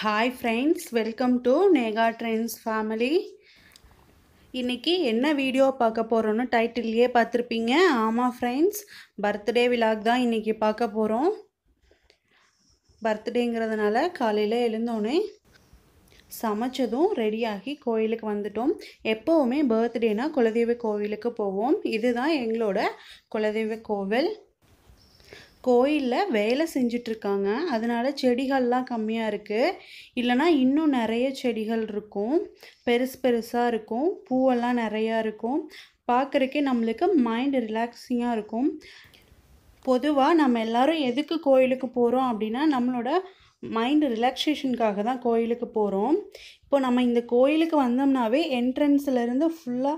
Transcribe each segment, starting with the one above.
hi friends welcome to Neha trends family இன்றைக்கி என்ன video பார்க்க போகிறோன்னு டைட்டில்லையே பார்த்துருப்பீங்க ஆமாம் ஃப்ரெண்ட்ஸ் பர்த்டே விழாக் தான் இன்றைக்கி பார்க்க போகிறோம் பர்த்டேங்கிறதுனால காலையில் எழுந்தோன்னே சமைச்சதும் ரெடியாகி கோயிலுக்கு வந்துட்டோம் எப்போவுமே பர்த்டேனால் குலதெய்வ கோவிலுக்கு போவோம் இதுதான் எங்களோட குலதெய்வ கோவில் கோயிலில் வேலை செஞ்சிட்ருக்காங்க அதனால் செடிகள்லாம் கம்மியாக இருக்குது இல்லைனா இன்னும் நிறைய செடிகள் இருக்கும் பெருசு பெருசாக இருக்கும் பூவெல்லாம் நிறையா இருக்கும் பார்க்குறக்கே நம்மளுக்கு மைண்ட் ரிலாக்ஸிங்காக இருக்கும் பொதுவாக நம்ம எல்லோரும் எதுக்கு கோயிலுக்கு போகிறோம் அப்படின்னா நம்மளோட மைண்டு ரிலாக்ஸேஷனுக்காக தான் கோயிலுக்கு போகிறோம் இப்போ நம்ம இந்த கோயிலுக்கு வந்தோம்னாவே என்ட்ரன்ஸ்லேருந்து ஃபுல்லாக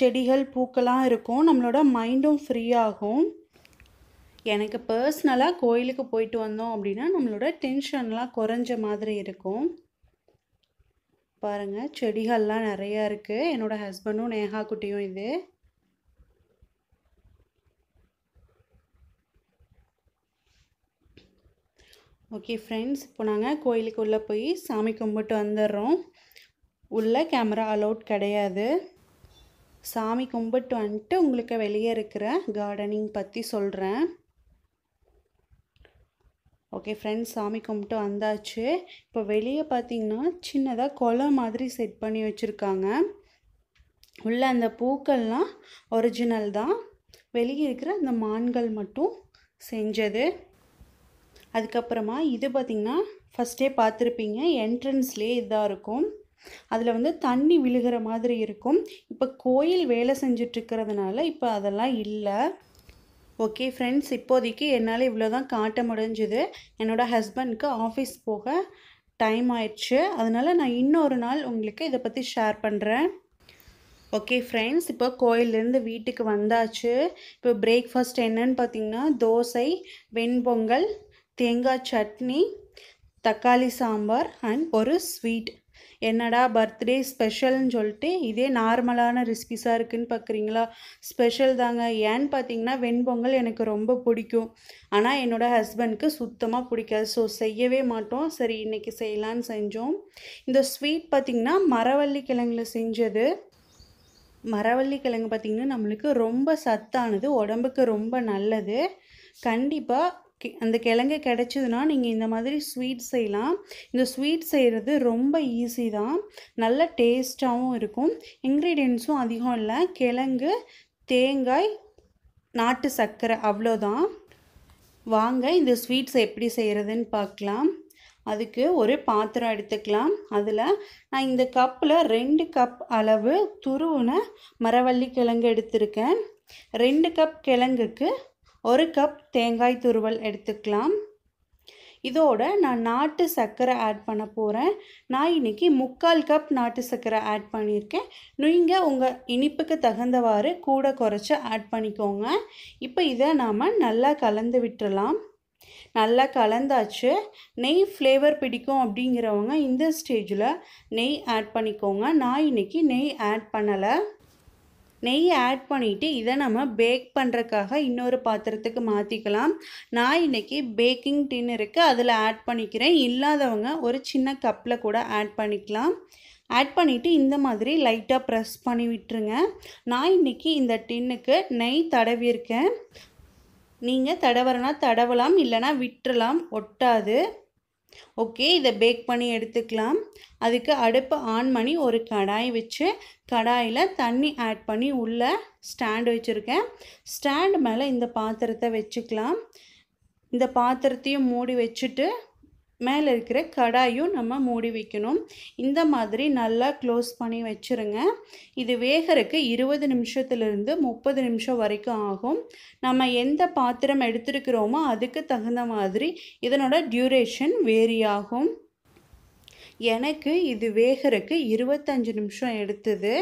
செடிகள் பூக்களாக இருக்கும் நம்மளோட மைண்டும் ஃப்ரீ ஆகும் எனக்கு பர்சனலாக கோயிலுக்கு போயிட்டு வந்தோம் அப்படின்னா நம்மளோட டென்ஷன்லாம் குறைஞ்ச மாதிரி இருக்கும் பாருங்கள் செடிகள்லாம் நிறையா இருக்குது என்னோடய ஹஸ்பண்டும் நேஹா குட்டியும் இது ஓகே ஃப்ரெண்ட்ஸ் இப்போ நாங்கள் கோயிலுக்கு உள்ளே போய் சாமி கும்பிட்டு வந்துடுறோம் உள்ளே கேமரா அலவுட் கிடையாது சாமி கும்பிட்டு வந்துட்டு உங்களுக்கு வெளியே இருக்கிற கார்டனிங் பற்றி சொல்கிறேன் ஓகே ஃப்ரெண்ட்ஸ் சாமி கும்பிட்டு வந்தாச்சு இப்போ வெளியே பார்த்தீங்கன்னா சின்னதாக கொலை மாதிரி செட் பண்ணி வச்சுருக்காங்க உள்ள அந்த பூக்கள்லாம் ஒரிஜினல் தான் வெளியே இருக்கிற அந்த மான்கள் மட்டும் செஞ்சது அதுக்கப்புறமா இது பார்த்திங்கன்னா ஃபஸ்ட்டே பார்த்துருப்பீங்க என்ட்ரன்ஸ்லேயே இதாக இருக்கும் அதில் வந்து தண்ணி விழுகிற மாதிரி இருக்கும் இப்போ கோயில் வேலை செஞ்சிட்ருக்கிறதுனால இப்போ அதெல்லாம் இல்லை ஓகே ஃப்ரெண்ட்ஸ் இப்போதைக்கு என்னால் இவ்வளோ தான் காட்ட முடிஞ்சுது என்னோடய ஹஸ்பண்ட்க்கு ஆஃபீஸ் போக டைம் ஆயிடுச்சு அதனால் நான் இன்னொரு நாள் உங்களுக்கு இதை பற்றி ஷேர் பண்ணுறேன் ஓகே ஃப்ரெண்ட்ஸ் இப்போ கோயிலேருந்து வீட்டுக்கு வந்தாச்சு இப்போ பிரேக்ஃபாஸ்ட் என்னன்னு பார்த்தீங்கன்னா தோசை வெண்பொங்கல் தேங்காய் சட்னி தக்காளி சாம்பார் அண்ட் ஒரு ஸ்வீட் என்னடா பர்த்டே ஸ்பெஷல்னு சொல்லிட்டு இதே நார்மலான ரெசிபிஸாக இருக்குதுன்னு பார்க்குறீங்களா ஸ்பெஷல் தாங்க ஏன்னு பார்த்தீங்கன்னா வெண்பொங்கல் எனக்கு ரொம்ப பிடிக்கும் ஆனால் என்னோடய ஹஸ்பண்ட்க்கு சுத்தமாக பிடிக்காது ஸோ செய்யவே மாட்டோம் சரி இன்றைக்கி செய்யலான்னு செஞ்சோம் இந்த ஸ்வீட் பார்த்திங்கன்னா மரவள்ளி கிழங்கில் செஞ்சது மரவள்ளி கிழங்கு பார்த்திங்கன்னா நம்மளுக்கு ரொம்ப சத்தானது உடம்புக்கு ரொம்ப நல்லது கண்டிப்பாக அந்த கிழங்கு கிடச்சிதுன்னா நீங்கள் இந்த மாதிரி ஸ்வீட் செய்யலாம் இந்த ஸ்வீட் செய்கிறது ரொம்ப ஈஸி தான் நல்ல டேஸ்ட்டாகவும் இருக்கும் இன்க்ரீடியன்ஸும் அதிகம் இல்லை கிழங்கு தேங்காய் நாட்டு சர்க்கரை அவ்வளோதான் வாங்க இந்த ஸ்வீட்ஸ் எப்படி செய்கிறதுன்னு பார்க்கலாம் அதுக்கு ஒரு பாத்திரம் எடுத்துக்கலாம் அதில் நான் இந்த கப்பில் ரெண்டு கப் அளவு துருவுன மரவள்ளி கிழங்கு எடுத்திருக்கேன் ரெண்டு கப் கிழங்குக்கு ஒரு கப் தேங்காய் துருவல் எடுத்துக்கலாம் இதோட நான் நாட்டு சர்க்கரை ஆட் பண்ண போகிறேன் நான் இன்றைக்கி முக்கால் கப் நாட்டு சர்க்கரை ஆட் பண்ணியிருக்கேன் நீங்கள் உங்கள் இனிப்புக்கு தகுந்தவாறு கூட குறைச்சி ஆட் பண்ணிக்கோங்க இப்போ இதை நாம் நல்லா கலந்து விட்டுடலாம் நல்லா கலந்தாச்சு நெய் ஃப்ளேவர் பிடிக்கும் அப்படிங்கிறவங்க இந்த ஸ்டேஜில் நெய் ஆட் பண்ணிக்கோங்க நான் இன்றைக்கி நெய் ஆட் பண்ணலை நெய் ஆட் பண்ணிவிட்டு இதை நம்ம பேக் பண்ணுறக்காக இன்னொரு பாத்திரத்துக்கு மாற்றிக்கலாம் நான் இன்றைக்கி பேக்கிங் டின் இருக்குது அதில் ஆட் பண்ணிக்கிறேன் இல்லாதவங்க ஒரு சின்ன கப்பில் கூட ஆட் பண்ணிக்கலாம் ஆட் பண்ணிவிட்டு இந்த மாதிரி லைட்டாக ப்ரெஸ் பண்ணி விட்டுருங்க நான் இன்றைக்கி இந்த டின்னுக்கு நெய் தடவியிருக்கேன் நீங்கள் தடவரனா தடவலாம் இல்லைனா விட்டுறலாம் ஒட்டாது ஓகே இதை பேக் பண்ணி எடுத்துக்கலாம் அதுக்கு அடுப்பு ஆன் பண்ணி ஒரு கடாய் வச்சு கடாயில் தண்ணி ஆட் பண்ணி உள்ளே ஸ்டாண்டு வச்சுருக்கேன் ஸ்டாண்டு மேலே இந்த பாத்திரத்தை வச்சுக்கலாம் இந்த பாத்திரத்தையும் மூடி வச்சுட்டு மேலே இருக்கிற கடாயும் நம்ம மூடி வைக்கணும் இந்த மாதிரி நல்லா க்ளோஸ் பண்ணி வச்சுருங்க இது வேகிறதுக்கு இருபது நிமிஷத்துலேருந்து முப்பது நிமிஷம் வரைக்கும் ஆகும் நம்ம எந்த பாத்திரம் எடுத்துருக்கிறோமோ அதுக்கு தகுந்த மாதிரி இதனோட டியூரேஷன் வேரி ஆகும் எனக்கு இது வேகிறதுக்கு இருபத்தஞ்சு நிமிஷம் எடுத்தது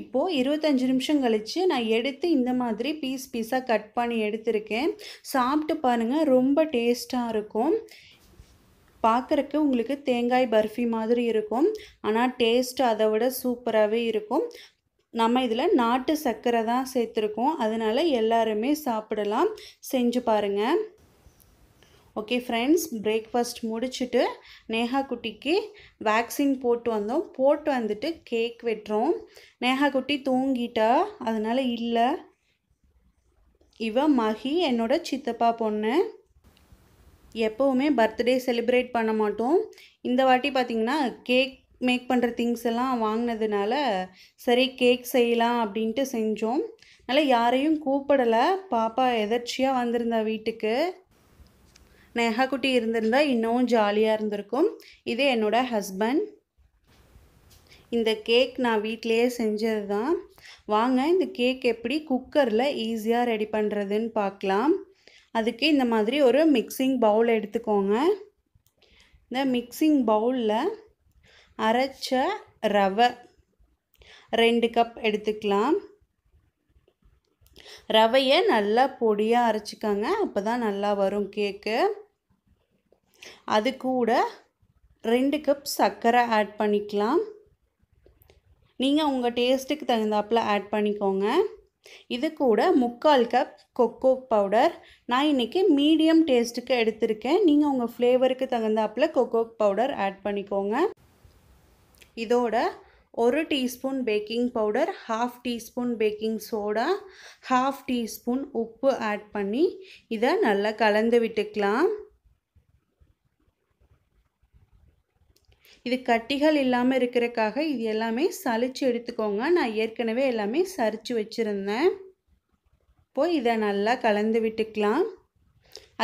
இப்போது இருபத்தஞ்சி நிமிஷம் கழித்து நான் எடுத்து இந்த மாதிரி பீஸ் பீஸாக கட் பண்ணி எடுத்திருக்கேன் சாப்பிட்டு பாருங்கள் ரொம்ப டேஸ்ட்டாக இருக்கும் பார்க்குறக்கு உங்களுக்கு தேங்காய் பர்ஃபி மாதிரி இருக்கும் ஆனால் டேஸ்ட் அதை விட சூப்பராகவே இருக்கும் நம்ம இதில் நாட்டு சர்க்கரை தான் சேர்த்துருக்கோம் அதனால் எல்லாருமே சாப்பிடலாம் செஞ்சு பாருங்கள் ஓகே ஃப்ரெண்ட்ஸ் பிரேக்ஃபாஸ்ட் முடிச்சுட்டு நேஹா குட்டிக்கு வேக்சின் போட்டு வந்தோம் போட்டு வந்துட்டு கேக் வெட்டுறோம் நேஹா குட்டி தூங்கிட்டா அதனால் இல்லை இவ மகி என்னோட சித்தப்பா பொண்ணு எப்போவுமே பர்த்டே செலிப்ரேட் பண்ண மாட்டோம் இந்த வாட்டி பார்த்திங்கன்னா கேக் மேக் பண்ணுற திங்ஸ் எல்லாம் வாங்கினதுனால சரி கேக் செய்யலாம் அப்படின்ட்டு செஞ்சோம் அதனால் யாரையும் கூப்பிடலை பாப்பா எதர்ச்சியாக வந்திருந்தா வீட்டுக்கு குட்டி இருந்திருந்தால் இன்னும் ஜாலியாக இருந்திருக்கும் இது என்னோடய ஹஸ்பண்ட் இந்த கேக் நான் வீட்டிலையே செஞ்சது தான் வாங்க இந்த கேக் எப்படி குக்கரில் ஈஸியாக ரெடி பண்ணுறதுன்னு பார்க்கலாம் அதுக்கு இந்த மாதிரி ஒரு மிக்சிங் பவுல் எடுத்துக்கோங்க இந்த மிக்சிங் பவுலில் அரைச்ச ரவை ரெண்டு கப் எடுத்துக்கலாம் ரவையை நல்லா பொடியாக அரைச்சிக்கோங்க அப்போ தான் நல்லா வரும் கேக்கு அது கூட ரெண்டு கப் சர்க்கரை ஆட் பண்ணிக்கலாம் நீங்கள் உங்கள் டேஸ்ட்டுக்கு தகுந்தாப்பில் ஆட் பண்ணிக்கோங்க இது கூட முக்கால் கப் கொக்கோ பவுடர் நான் இன்றைக்கி மீடியம் டேஸ்ட்டுக்கு எடுத்திருக்கேன் நீங்கள் உங்கள் ஃப்ளேவருக்கு தகுந்தாப்பில் கொக்கோ பவுடர் ஆட் பண்ணிக்கோங்க இதோட ஒரு teaspoon baking powder half teaspoon baking soda half teaspoon உப்பு ஆட் பண்ணி இதை நல்லா கலந்து விட்டுக்கலாம் இது கட்டிகள் இல்லாமல் இருக்கிறக்காக இது எல்லாமே சளிச்சு எடுத்துக்கோங்க நான் ஏற்கனவே எல்லாமே சரித்து வச்சுருந்தேன் போய் இதை நல்லா கலந்து விட்டுக்கலாம்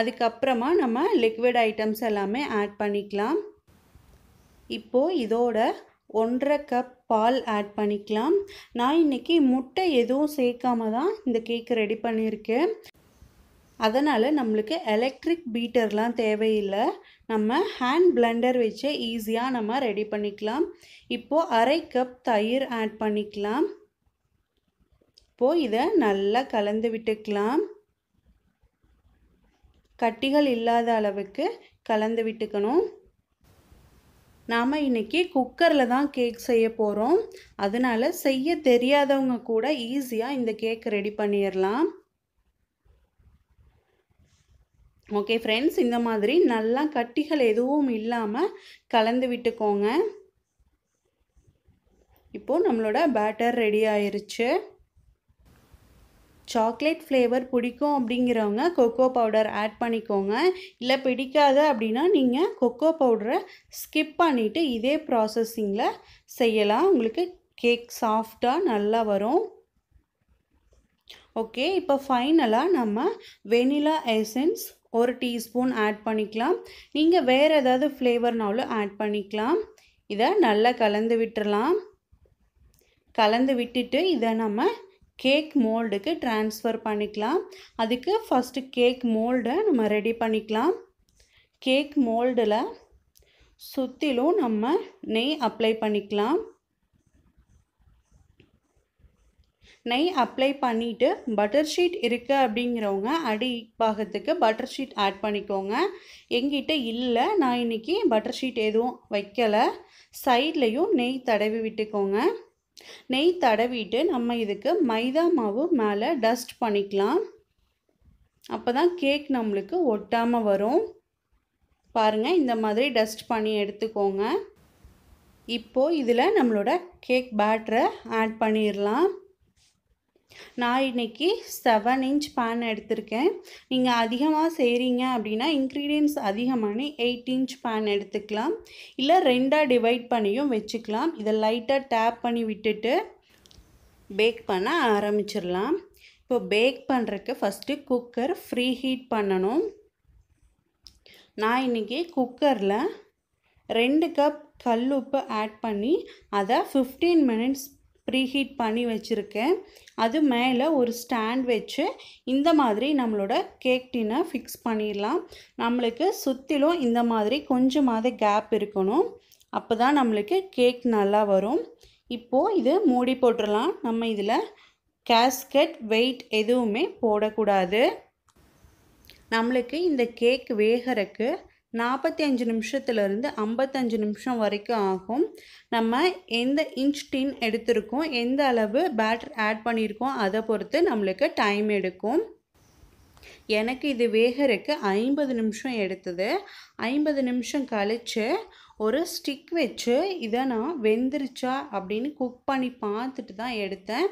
அதுக்கப்புறமா நம்ம லிக்விட் ஐட்டம்ஸ் எல்லாமே ஆட் பண்ணிக்கலாம் இப்போது இதோட ஒன்றரை கப் பால் ஆட் பண்ணிக்கலாம் நான் இன்றைக்கி முட்டை எதுவும் சேர்க்காம தான் இந்த கேக்கு ரெடி பண்ணியிருக்கேன் அதனால் நம்மளுக்கு எலக்ட்ரிக் பீட்டர்லாம் தேவையில்லை நம்ம ஹேண்ட் பிளெண்டர் வச்சு ஈஸியாக நம்ம ரெடி பண்ணிக்கலாம் இப்போது அரை கப் தயிர் ஆட் பண்ணிக்கலாம் இப்போது இதை நல்லா கலந்து விட்டுக்கலாம் கட்டிகள் இல்லாத அளவுக்கு கலந்து விட்டுக்கணும் நாம் இன்றைக்கி குக்கரில் தான் கேக் செய்ய போகிறோம் அதனால் செய்ய தெரியாதவங்க கூட ஈஸியாக இந்த கேக் ரெடி பண்ணிடலாம் ஓகே ஃப்ரெண்ட்ஸ் இந்த மாதிரி நல்லா கட்டிகள் எதுவும் இல்லாமல் கலந்து விட்டுக்கோங்க இப்போது நம்மளோட பேட்டர் ரெடி ஆயிடுச்சு சாக்லேட் ஃப்ளேவர் பிடிக்கும் அப்படிங்கிறவங்க கொக்கோ பவுடர் ஆட் பண்ணிக்கோங்க இல்லை பிடிக்காத அப்படின்னா நீங்கள் கொக்கோ பவுடரை ஸ்கிப் பண்ணிவிட்டு இதே ப்ராசஸிங்கில் செய்யலாம் உங்களுக்கு கேக் சாஃப்டாக நல்லா வரும் ஓகே இப்போ ஃபைனலாக நம்ம வெனிலா எசன்ஸ் ஒரு டீஸ்பூன் ஆட் பண்ணிக்கலாம் நீங்கள் வேறு ஏதாவது ஃப்ளேவர்னாலும் ஆட் பண்ணிக்கலாம் இதை நல்லா கலந்து விட்டுடலாம் கலந்து விட்டுட்டு இதை நம்ம கேக் மோல்டுக்கு ட்ரான்ஸ்ஃபர் பண்ணிக்கலாம் அதுக்கு ஃபஸ்ட்டு கேக் மோல்டை நம்ம ரெடி பண்ணிக்கலாம் கேக் மோல்டில் சுற்றிலும் நம்ம நெய் அப்ளை பண்ணிக்கலாம் நெய் அப்ளை பண்ணிவிட்டு பட்டர் ஷீட் இருக்குது அப்படிங்கிறவங்க அடி பாகத்துக்கு பட்டர் ஷீட் ஆட் பண்ணிக்கோங்க எங்கிட்ட இல்லை நான் இன்றைக்கி பட்டர் ஷீட் எதுவும் வைக்கலை சைட்லேயும் நெய் தடவி விட்டுக்கோங்க நெய் தடவிட்டு நம்ம இதுக்கு மைதா மாவு மேலே டஸ்ட் பண்ணிக்கலாம் அப்போ தான் கேக் நம்மளுக்கு ஒட்டாமல் வரும் பாருங்கள் இந்த மாதிரி டஸ்ட் பண்ணி எடுத்துக்கோங்க இப்போது இதில் நம்மளோட கேக் பேட்டரை ஆட் பண்ணிடலாம் நான் இன்றைக்கி செவன் இன்ச் பேன் எடுத்திருக்கேன் நீங்கள் அதிகமாக செய்கிறீங்க அப்படின்னா இன்க்ரீடியன்ஸ் அதிகமானி எயிட் இன்ச் பேன் எடுத்துக்கலாம் இல்லை ரெண்டாக டிவைட் பண்ணியும் வச்சுக்கலாம் இதை லைட்டாக டேப் பண்ணி விட்டுட்டு பேக் பண்ண ஆரம்பிச்சிடலாம் இப்போ பேக் பண்ணுறக்கு ஃபஸ்ட்டு குக்கர் ஃப்ரீ ஹீட் பண்ணணும் நான் இன்றைக்கி குக்கரில் ரெண்டு கப் கல் உப்பு ஆட் பண்ணி அதை ஃபிஃப்டீன் மினிட்ஸ் ப்ரீஹீட் பண்ணி வச்சுருக்கேன் அது மேலே ஒரு ஸ்டாண்ட் வச்சு இந்த மாதிரி நம்மளோட கேக் டின்னை ஃபிக்ஸ் பண்ணிடலாம் நம்மளுக்கு சுற்றிலும் இந்த மாதிரி கொஞ்சமாவது கேப் இருக்கணும் அப்போ தான் நம்மளுக்கு கேக் நல்லா வரும் இப்போது இது மூடி போட்டுடலாம் நம்ம இதில் கேஸ்கட் வெயிட் எதுவுமே போடக்கூடாது நம்மளுக்கு இந்த கேக் வேகிறக்கு நாற்பத்தி அஞ்சு நிமிஷத்துலேருந்து ஐம்பத்தஞ்சு நிமிஷம் வரைக்கும் ஆகும் நம்ம எந்த இன்ச் டின் எடுத்திருக்கோம் எந்த அளவு பேட்டர் ஆட் பண்ணியிருக்கோம் அதை பொறுத்து நம்மளுக்கு டைம் எடுக்கும் எனக்கு இது வேகறக்கு ஐம்பது நிமிஷம் எடுத்தது ஐம்பது நிமிஷம் கழித்து ஒரு ஸ்டிக் வச்சு இதை நான் வெந்துருச்சா அப்படின்னு குக் பண்ணி பார்த்துட்டு தான் எடுத்தேன்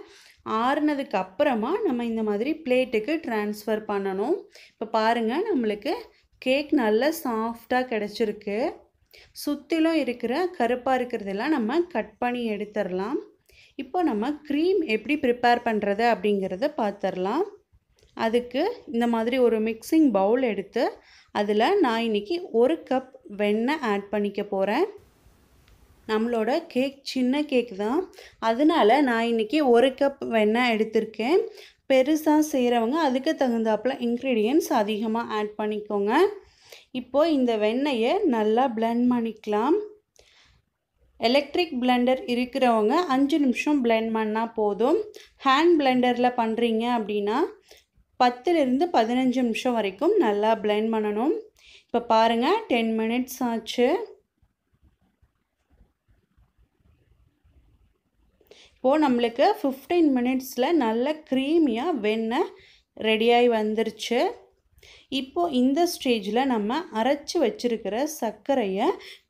ஆறுனதுக்கு அப்புறமா நம்ம இந்த மாதிரி பிளேட்டுக்கு டிரான்ஸ்ஃபர் பண்ணணும் இப்போ பாருங்கள் நம்மளுக்கு கேக் நல்லா சாஃப்டாக கிடச்சிருக்கு சுற்றிலும் இருக்கிற கருப்பாக இருக்கிறதெல்லாம் நம்ம கட் பண்ணி எடுத்துடலாம் இப்போ நம்ம க்ரீம் எப்படி ப்ரிப்பேர் பண்ணுறது அப்படிங்கிறத பார்த்துடலாம் அதுக்கு இந்த மாதிரி ஒரு மிக்சிங் பவுல் எடுத்து அதில் நான் இன்றைக்கி ஒரு கப் வெண்ணெய் ஆட் பண்ணிக்க போகிறேன் நம்மளோட கேக் சின்ன கேக் தான் அதனால் நான் இன்றைக்கி ஒரு கப் வெண்ணெய் எடுத்திருக்கேன் பெருசாக செய்கிறவங்க அதுக்கு தகுந்தாப்பில் இன்க்ரீடியன்ஸ் அதிகமாக ஆட் பண்ணிக்கோங்க இப்போது இந்த வெண்ணெயை நல்லா பிளெண்ட் பண்ணிக்கலாம் எலக்ட்ரிக் பிளெண்டர் இருக்கிறவங்க அஞ்சு நிமிஷம் பிளெண்ட் பண்ணால் போதும் ஹேண்ட் பிளெண்டரில் பண்ணுறீங்க அப்படின்னா பத்துலேருந்து பதினஞ்சு நிமிஷம் வரைக்கும் நல்லா பிளெண்ட் பண்ணணும் இப்போ பாருங்கள் டென் மினிட்ஸ் ஆச்சு இப்போது நம்மளுக்கு ஃபிஃப்டீன் மினிட்ஸில் நல்ல க்ரீமியாக வெண்ணெய் ரெடியாகி வந்துருச்சு இப்போது இந்த ஸ்டேஜில் நம்ம அரைச்சி வச்சுருக்கிற சர்க்கரையை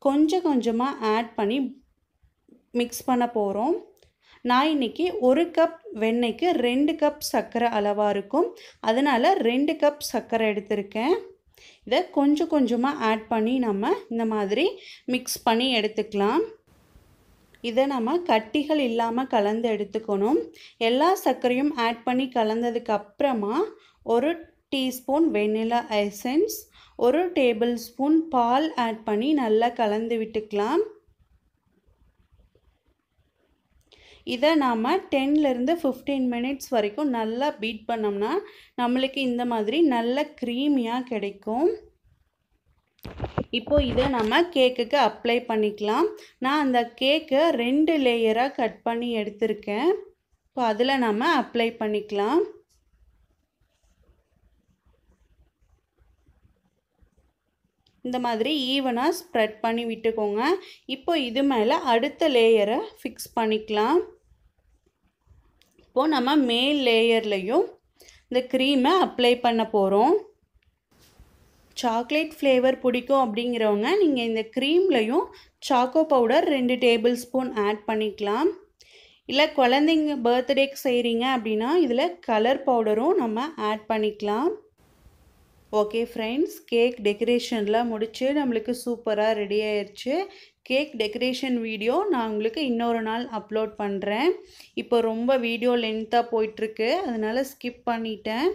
கொஞ்சம் கொஞ்சமாக ஆட் பண்ணி மிக்ஸ் பண்ண போகிறோம் நான் இன்றைக்கி ஒரு கப் வெண்ணெய்க்கு ரெண்டு கப் சர்க்கரை அளவாக இருக்கும் அதனால் ரெண்டு கப் சர்க்கரை எடுத்திருக்கேன் இதை கொஞ்சம் கொஞ்சமாக ஆட் பண்ணி நம்ம இந்த மாதிரி மிக்ஸ் பண்ணி எடுத்துக்கலாம் இதை நம்ம கட்டிகள் இல்லாமல் கலந்து எடுத்துக்கணும் எல்லா சர்க்கரையும் ஆட் பண்ணி கலந்ததுக்கு அப்புறமா ஒரு டீஸ்பூன் வெண்ணிலா ஐசன்ஸ் ஒரு டேபிள் ஸ்பூன் பால் ஆட் பண்ணி நல்லா கலந்து விட்டுக்கலாம் இதை நாம் டென்லேருந்து ஃபிஃப்டீன் மினிட்ஸ் வரைக்கும் நல்லா பீட் பண்ணோம்னா நம்மளுக்கு இந்த மாதிரி நல்ல க்ரீமியாக கிடைக்கும் இப்போது இதை நம்ம கேக்குக்கு அப்ளை பண்ணிக்கலாம் நான் அந்த கேக்கை ரெண்டு லேயராக கட் பண்ணி எடுத்திருக்கேன் இப்போ அதில் நம்ம அப்ளை பண்ணிக்கலாம் இந்த மாதிரி ஈவனாக ஸ்ப்ரெட் பண்ணி விட்டுக்கோங்க இப்போ இது மேலே அடுத்த லேயரை ஃபிக்ஸ் பண்ணிக்கலாம் இப்போது நம்ம மேல் லேயர்லேயும் இந்த க்ரீமை அப்ளை பண்ண போகிறோம் சாக்லேட் ஃப்ளேவர் பிடிக்கும் அப்படிங்கிறவங்க நீங்கள் இந்த க்ரீம்லையும் சாக்கோ பவுடர் ரெண்டு டேபிள் ஸ்பூன் ஆட் பண்ணிக்கலாம் இல்லை குழந்தைங்க பர்த்டேக்கு செய்கிறீங்க அப்படின்னா இதில் கலர் பவுடரும் நம்ம ஆட் பண்ணிக்கலாம் ஓகே ஃப்ரெண்ட்ஸ் கேக் டெக்கரேஷன்லாம் முடித்து நம்மளுக்கு சூப்பராக ரெடி ஆயிடுச்சு கேக் டெக்கரேஷன் வீடியோ நான் உங்களுக்கு இன்னொரு நாள் அப்லோட் பண்ணுறேன் இப்போ ரொம்ப வீடியோ லென்த்தாக போயிட்டுருக்கு அதனால் ஸ்கிப் பண்ணிட்டேன்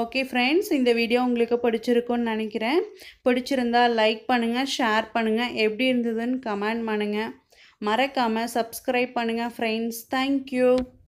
ஓகே ஃப்ரெண்ட்ஸ் இந்த வீடியோ உங்களுக்கு பிடிச்சிருக்குன்னு நினைக்கிறேன் பிடிச்சிருந்தா லைக் பண்ணுங்கள் ஷேர் பண்ணுங்கள் எப்படி இருந்ததுன்னு கமெண்ட் பண்ணுங்கள் மறக்காமல் சப்ஸ்கிரைப் பண்ணுங்கள் ஃப்ரெண்ட்ஸ் தேங்க்யூ